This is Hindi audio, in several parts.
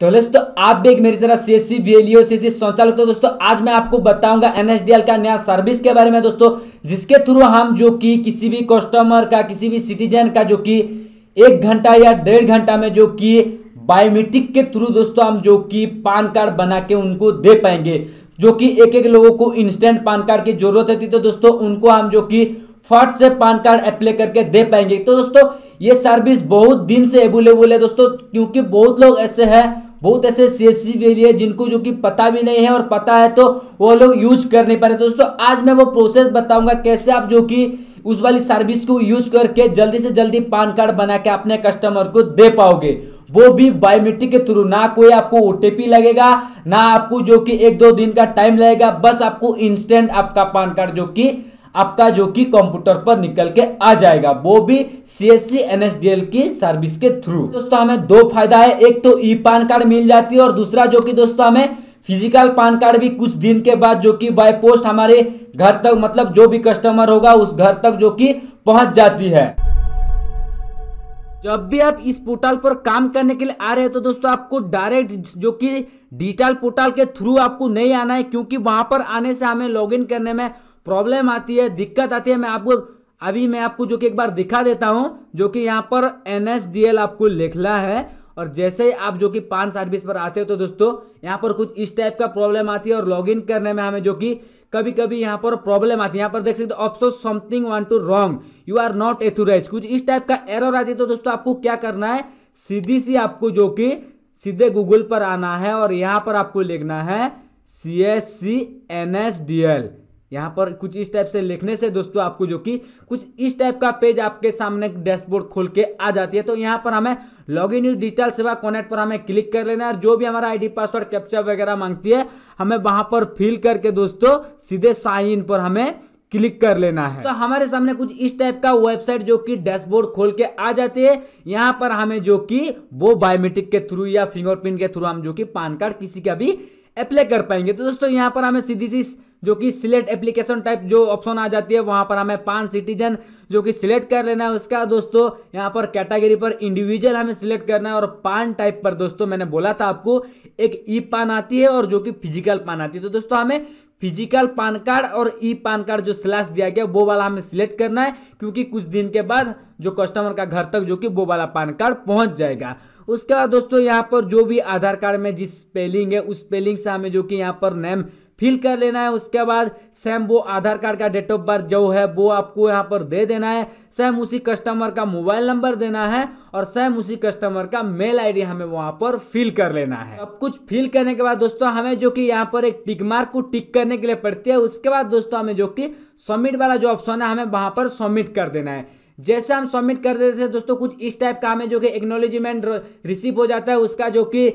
तो दोस्तों आप भी एक मेरी तरह C S C B L C C शौचालय तो दोस्तों आज मैं आपको बताऊंगा एनएसडीएल का नया सर्विस के बारे में दोस्तों जिसके थ्रू हम जो कि किसी भी कस्टमर का किसी भी सिटीजन का जो कि एक घंटा या डेढ़ घंटा में जो कि बायोमेट्रिक के थ्रू दोस्तों हम जो कि पान कार्ड बना के उनको दे पाएंगे जो कि एक एक लोगों को इंस्टेंट पान कार्ड की जरूरत होती तो दोस्तों उनको हम जो कि फट से पान कार्ड अप्लाई करके दे पाएंगे तो दोस्तों ये सर्विस बहुत दिन से अवेलेबल है दोस्तों क्योंकि बहुत लोग ऐसे हैं बहुत ऐसे सी एस सी है जिनको जो कि पता भी नहीं है और पता है तो वो लोग यूज कर नहीं पा रहे तो दोस्तों आज मैं वो प्रोसेस बताऊंगा कैसे आप जो कि उस वाली सर्विस को यूज करके जल्दी से जल्दी पान कार्ड बना के अपने कस्टमर को दे पाओगे वो भी बायोमेट्रिक के थ्रू ना कोई आपको ओटीपी लगेगा ना आपको जो कि एक दो दिन का टाइम लगेगा बस आपको इंस्टेंट आपका पान कार्ड जो कि आपका जो कि कंप्यूटर पर निकल के आ जाएगा वो भी C S C N S D L की सर्विस के थ्रू दोस्तों हमें दो फायदा है एक तो ई पान कार्ड मिल जाती है और दूसरा जो कि दोस्तों हमें फिजिकल पान कार्ड भी कुछ दिन के बाद जो कि बाय पोस्ट हमारे घर तक मतलब जो भी कस्टमर होगा उस घर तक जो कि पहुंच जाती है जब भी आप इस पोर्टल पर काम करने के लिए आ रहे हैं तो दोस्तों आपको डायरेक्ट जो कि डिजिटल पोर्टल के थ्रू आपको नहीं आना है क्योंकि वहां पर आने से हमें लॉगिन करने में प्रॉब्लम आती है दिक्कत आती है मैं आपको अभी मैं आपको जो कि एक बार दिखा देता हूँ जो कि यहाँ पर एन आपको लिखना है और जैसे ही आप जो कि पान सर्विस पर आते हो तो दोस्तों यहाँ पर कुछ इस टाइप का प्रॉब्लम आती है और लॉगिन करने में हमें जो कि कभी कभी यहाँ पर प्रॉब्लम आती है यहां पर देख सकते हो option something went to wrong you are not authorise कुछ इस टाइप का एरर आती है तो दोस्तों आपको क्या करना है सीधी सी आपको जो कि सीधे गूगल पर आना है और यहाँ पर आपको लिखना है C S C N S D L यहाँ पर कुछ इस टाइप से लिखने से दोस्तों आपको जो कि कुछ इस टाइप का पेज आपके सामने डैशबोर्ड खोल के आ जाती है तो यहाँ पर हमें log in digital Seva connect पर हमें क्लिक कर लेना है और जो भी हमारा आईडी पासवर्ड कैप्चर वगैरह मांगती है हमें वहां पर फिल करके दोस्तों सीधे साइन इन पर हमें क्लिक कर लेना है तो हमारे सामने कुछ इस टाइप का वेबसाइट जो कि डैशबोर्ड खोल के आ जाती है यहाँ पर हमें जो कि वो बायोमेट्रिक के थ्रू या फिंगरप्रिंट के थ्रू हम जो कि पान कार्ड किसी का भी अप्लाई कर पाएंगे तो दोस्तों यहाँ पर हमें सीधी सी जो कि सिलेक्ट एप्लीकेशन टाइप जो ऑप्शन आ जाती है वहाँ पर हमें पान सिटीजन जो कि सिलेक्ट कर लेना है उसका दोस्तों यहाँ पर कैटेगरी पर इंडिविजुअल हमें सिलेक्ट करना है और पान टाइप पर दोस्तों मैंने बोला था आपको एक ई e पान आती है और जो कि फिजिकल पान आती है तो दोस्तों हमें फिजिकल पान कार्ड और ई पान कार्ड जो स्लैश दिया गया वो वाला हमें सिलेक्ट करना है क्योंकि कुछ दिन के बाद जो कस्टमर का घर तक जो कि वो वाला पान कार्ड पहुंच जाएगा उसके बाद दोस्तों यहाँ पर जो भी आधार कार्ड में जिस स्पेलिंग है उस स्पेलिंग से हमें जो कि यहाँ पर नेम फिल कर लेना है उसके बाद सेम वो आधार कार्ड का डेट ऑफ बर्थ जो है वो आपको यहाँ पर दे देना है सेम उसी कस्टमर का मोबाइल नंबर देना है और सेम उसी कस्टमर का मेल आईडी हमें वहाँ पर फिल कर लेना है अब कुछ फिल करने के बाद दोस्तों हमें जो कि यहाँ पर एक टिक मार्क को टिक करने के लिए पड़ती है उसके बाद दोस्तों हमें जो कि सबमिट वाला जो ऑप्शन है हमें वहाँ पर सबमिट कर देना है जैसे हम सबमिट कर देते हैं दोस्तों कुछ इस टाइप का हमें जो कि एक्नोलॉजीमेंट रिसीव हो जाता है उसका जो कि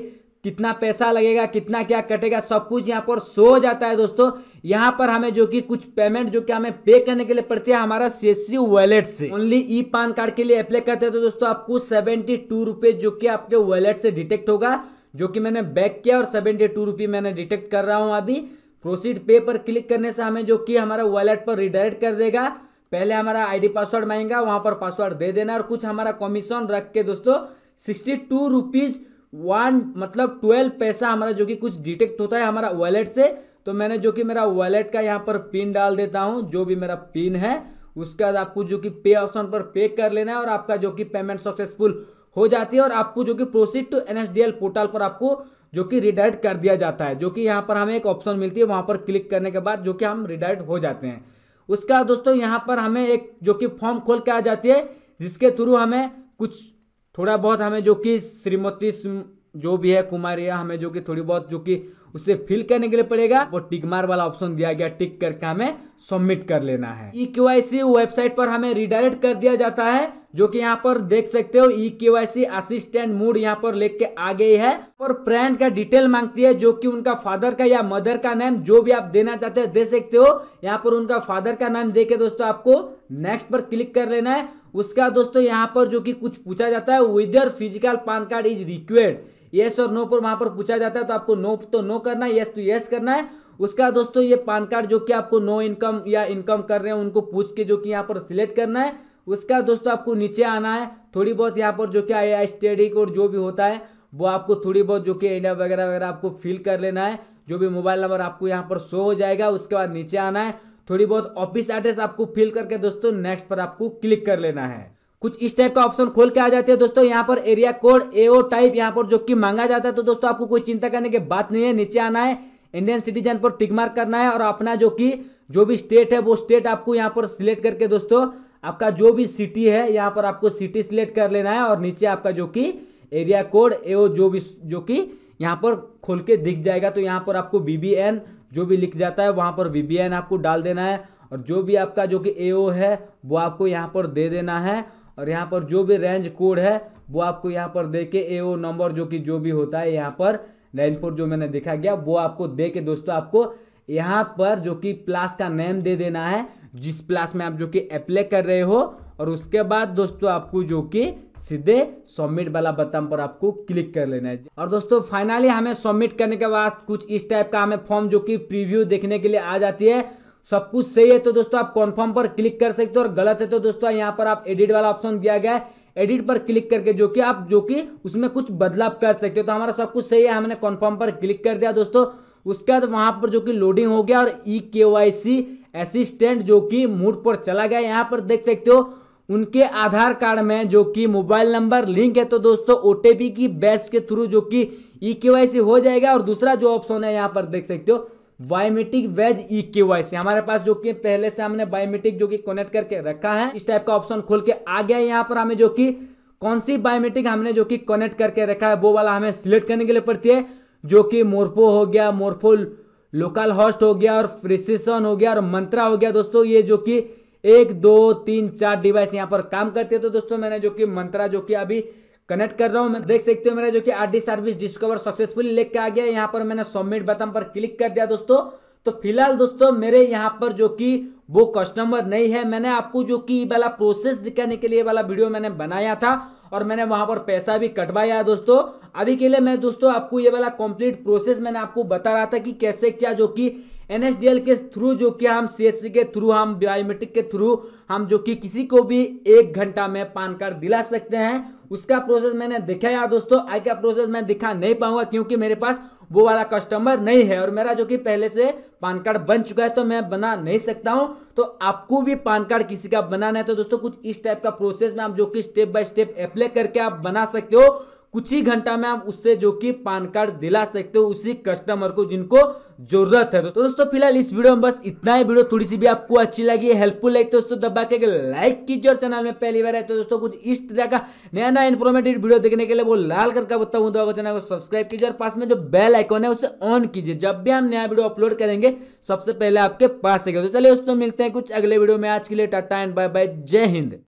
कितना पैसा लगेगा कितना क्या कटेगा सब कुछ यहाँ पर शो हो जाता है दोस्तों यहाँ पर हमें जो कि कुछ पेमेंट जो कि हमें पे करने के लिए पड़ती है हमारा सी वॉलेट से ओनली ई पान कार्ड के लिए अप्लाई करते हैं तो दोस्तों आपको सेवेंटी टू रुपीज जो कि आपके वॉलेट से डिटेक्ट होगा जो कि मैंने बैक किया और सेवेंटी टू मैंने डिटेक्ट कर रहा हूँ अभी प्रोसीड पे पर क्लिक करने से हमें जो कि हमारा वॉलेट पर रिडायरेक्ट कर देगा पहले हमारा आईडी पासवर्ड मांगेगा वहां पर पासवर्ड दे देना और कुछ हमारा कमीशन रख के दोस्तों सिक्सटी टू रुपीज़ वन मतलब ट्वेल्व पैसा हमारा जो कि कुछ डिटेक्ट होता है हमारा वॉलेट से तो मैंने जो कि मेरा वॉलेट का यहाँ पर पिन डाल देता हूँ जो भी मेरा पिन है उसके बाद आपको जो कि पे ऑप्शन पर पे कर लेना है और आपका जो कि पेमेंट सक्सेसफुल हो जाती है और आपको जो कि प्रोसीड टू एन पोर्टल पर आपको जो कि रिडायरेक्ट कर दिया जाता है जो कि यहाँ पर हमें एक ऑप्शन मिलती है वहाँ पर क्लिक करने के बाद जो कि हम रिडायरेक्ट हो जाते हैं उसके बाद दोस्तों यहाँ पर हमें एक जो कि फॉर्म खोल के आ जाती है जिसके थ्रू हमें कुछ थोड़ा बहुत हमें जो कि श्रीमती जो भी है कुमारिया हमें जो कि थोड़ी बहुत जो कि उसे फिल करने के लिए पड़ेगा वो टिकमार वाला ऑप्शन दिया गया टिक करके हमें सबमिट कर लेना है ई e वेबसाइट पर हमें रिडायरेक्ट कर दिया जाता है जो कि यहाँ पर देख सकते हो ई के असिस्टेंट मूड यहाँ पर लेख के आ गई है और प्रैंड का डिटेल मांगती है जो कि उनका फादर का या मदर का नाम जो भी आप देना चाहते हो दे सकते हो यहाँ पर उनका फादर का नाम देके दोस्तों आपको नेक्स्ट पर क्लिक कर लेना है उसका दोस्तों यहाँ पर जो कि कुछ पूछा जाता है whether physical PAN card is required yes और नो पर वहां पर पूछा जाता है तो आपको नो तो नो करना है येस तो येस करना है उसका दोस्तों ये पान कार्ड जो कि आपको नो इनकम या इनकम कर रहे हैं उनको पूछ के जो कि यहाँ पर सिलेक्ट करना है उसका दोस्तों आपको नीचे आना है थोड़ी बहुत यहाँ पर जो कि आई स्टडी और जो भी होता है वो आपको थोड़ी बहुत जो कि इंडिया वगैरह वगैरह आपको फिल कर लेना है जो भी मोबाइल नंबर आपको यहाँ पर शो हो जाएगा उसके बाद नीचे आना है थोड़ी बहुत ऑफिस एड्रेस आपको फिल करके दोस्तों नेक्स्ट पर आपको क्लिक कर लेना है कुछ इस टाइप का ऑप्शन खोल के आ जाते हैं दोस्तों यहाँ पर एरिया कोड एओ टाइप यहाँ पर जो कि मांगा जाता है तो दोस्तों आपको कोई चिंता करने की बात नहीं है नीचे आना है इंडियन सिटीजन पर टिक मार्क करना है और अपना जो कि जो भी स्टेट है वो स्टेट आपको यहाँ पर सिलेक्ट करके दोस्तों आपका जो भी सिटी है यहाँ पर आपको सिटी सिलेक्ट कर लेना है और नीचे आपका जो कि एरिया कोड एओ जो भी जो कि यहाँ पर खोल के दिख जाएगा तो यहाँ पर आपको बीबीएन जो भी लिख जाता है वहाँ पर वी आपको डाल देना है और जो भी आपका जो कि ए है वो आपको यहाँ पर दे देना है और यहाँ पर जो भी रेंज कोड है वो आपको यहाँ पर दे के ए नंबर जो कि जो भी होता है यहाँ पर लाइन फोर जो मैंने देखा गया वो आपको दे के दोस्तों आपको यहाँ पर जो कि प्लास का नेम दे देना है जिस प्लास में आप जो कि अप्लाई कर रहे हो और उसके बाद दोस्तों आपको जो कि सीधे सबमिट वाला बटन पर आपको क्लिक कर लेना है और दोस्तों फाइनली हमें सबमिट करने के बाद कुछ इस टाइप का हमें फॉर्म जो कि प्रीव्यू देखने के लिए आ जाती है सब कुछ सही है तो दोस्तों आप कॉन्फर्म पर क्लिक कर सकते हो और गलत है तो दोस्तों यहाँ पर आप एडिट वाला ऑप्शन दिया गया है एडिट पर क्लिक करके जो कि आप जो कि उसमें कुछ बदलाव कर सकते हो तो हमारा सब कुछ सही है हमने कॉन्फर्म पर क्लिक कर दिया दोस्तों उसके बाद वहां पर जो कि लोडिंग हो गया और ई के वाई सी असिस्टेंट जो कि मूड पर चला गया यहाँ पर देख सकते हो उनके आधार कार्ड में जो कि मोबाइल नंबर लिंक है तो दोस्तों ओटीपी की बेस के थ्रू जो कि ई e के हो जाएगा और दूसरा जो ऑप्शन है यहाँ पर देख सकते हो बायोमेट्रिक वेज ई के वाई से हमारे पास जो कि पहले से हमने बायोमेट्रिक जो कि कनेक्ट करके रखा है इस टाइप का ऑप्शन खोल के आ गया यहाँ पर हमें जो कि कौन सी बायोमेट्रिक हमने जो कि कनेक्ट करके रखा है वो वाला हमें सिलेक्ट करने के लिए पड़ती है जो कि मोरफो हो गया मोरफो लोकल हॉस्ट हो गया और प्रिसिशन हो गया और मंत्रा हो गया दोस्तों ये जो कि एक दो तीन चार डिवाइस यहाँ पर काम करते है तो दोस्तों मैंने जो कि मंत्रा जो कि अभी कनेक्ट कर रहा हूँ मैं देख सकते हो मेरा जो कि आर सर्विस डिस्कवर सक्सेसफुली लेके आ गया यहाँ पर मैंने सबमिट बटन पर क्लिक कर दिया दोस्तों तो फिलहाल दोस्तों मेरे यहाँ पर जो कि वो कस्टमर नहीं है मैंने आपको जो कि वाला प्रोसेस दिखाने के लिए वाला वीडियो मैंने बनाया था और मैंने वहां पर पैसा भी कटवाया है दोस्तों अभी के लिए मैं दोस्तों आपको ये वाला कंप्लीट प्रोसेस मैंने आपको बता रहा था कि कैसे क्या जो कि एनएसडीएल के थ्रू जो कि हम सी के थ्रू हम बायोमेट्रिक के थ्रू हम जो कि किसी को भी एक घंटा में पान कार्ड दिला सकते हैं उसका प्रोसेस मैंने देखा यार दोस्तों आज का प्रोसेस मैं दिखा नहीं पाऊंगा क्योंकि मेरे पास वो वाला कस्टमर नहीं है और मेरा जो कि पहले से पान कार्ड बन चुका है तो मैं बना नहीं सकता हूं तो आपको भी पान कार्ड किसी का बनाना है तो दोस्तों कुछ इस टाइप का प्रोसेस में आप जो कि स्टेप बाय स्टेप अप्लाई करके आप बना सकते हो कुछ ही घंटा में आप उससे जो कि पान कार्ड दिला सकते हो उसी कस्टमर को जिनको जरूरत है तो दोस्तों फिलहाल इस वीडियो में बस इतना ही वीडियो थोड़ी सी भी आपको अच्छी लगी हेल्पफुल लगी तो दोस्तों दबा के लाइक कीजिए और चैनल में पहली बार है तो दोस्तों कुछ इस तरह का नया नया इन्फॉर्मेटिव वीडियो देखने के लिए वो लाल करके बता हूँ चैनल को सब्सक्राइब कीजिए और पास में जो बेल आइकॉन है उसे ऑन कीजिए जब भी हम नया वीडियो अपलोड करेंगे सबसे पहले आपके पास आएगा तो चलिए दोस्तों मिलते हैं कुछ अगले वीडियो में आज के लिए टाटा एंड बाय बाय जय हिंद